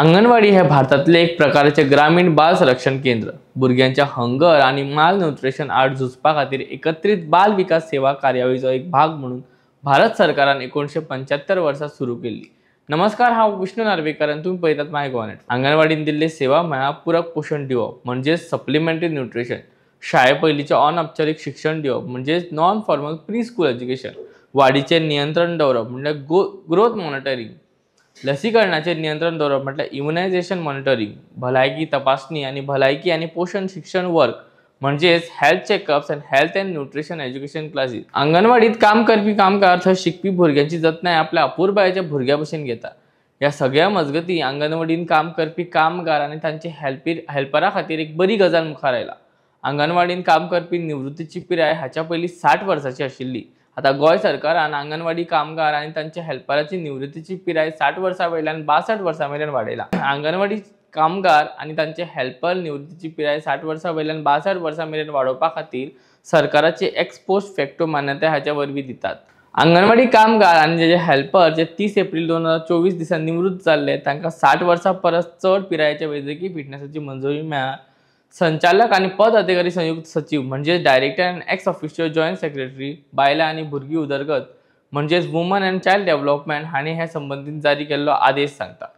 अंगणवाडी हे भारतातले एक प्रकारचे ग्रामीण बाल संरक्षण केंद्र भुरग्यांच्या हंगर आणि माल न्यूट्रिशन आर्ट झुजपा खातीर एकत्रित बाल विकास सेवा कार्यावळीचो एक भाग म्हणून भारत सरकारान एकोणीशे पंच्याहत्तर वर्सा सुरू केली नमस्कार हा विष्णू नार्वेकर तुम्ही तुमी पळयतात माय गोवानेट आंगणवाडीन दिल्ली सेवा म्हणा पूरक पोषण दिवप म्हणजेच सप्लिमेंटरी न्युट्रिशन शाळे अनौपचारिक शिक्षण दिवप म्हणजेच non formal pre school education वाडीचें नियंत्रण दवरप म्हणजे ग्रोथ मॉनिटरिंग लसीकरणाचे नियंत्रण दवरप म्हटल्यार इम्युनायझेशन मॉनिटरिंग भलायकी तपासणी आणि भलायकी आणि पोषण शिक्षण वर्क म्हणजेच health checkups and health and nutrition education classes अंगणवाडीत काम करपी कामगार थंय शिकपी भुरग्यांची जतनाय आपल्या अपुरबायेच्या भुरग्या भशेन घेता ह्या सगळ्या मजगती अंगणवाडीन काम करपी कामगार आणि तांचे हेल्पीर हेल्परा खातीर एक बरी गजाल मुखार आयला अंगणवाडीन काम करपी निवृत्तीची पिराय हाच्या पयली साठ वर्सांची आशिल्ली आता गोय सरकारान आंगणवाडी कामगार आणि त्यांच्या हेल्पराची निवृत्तीची पिराय साठ वर्षा वयल्यान बासठ वर्षा मेरेन वाढयला आंगणवाडी कामगार आणि तांचे हेल्पर निवृत्तीची पिराय साठ वर्षा वयल्यान बासठ वर्सां मेरेन वाडोवपा खातीर सरकाराचे एक्सपोस्ट फॅक्टो मान्यता ह्याच्या वरवीं दितात आंगणवाडी कामगार आणि जे हेल्पर जे तीस एप्रिल दोन हजार चोवीस दिसा निवृत्त झाले तांकां साठ वर्षा परस चड पिरायेच्या वैजकी फिटनेसची मंजुरी मेळ्या संचालक आणि पद अधिकारी संयुक्त सचिव म्हणजेच director and ex official joint secretary बायला आणि भुरगी उदरगत म्हणजेच वुमन अँड चाइल्ड डेव्हलपमेंट हाणे हे संबंधित जारी केलेला आदेश सांगतात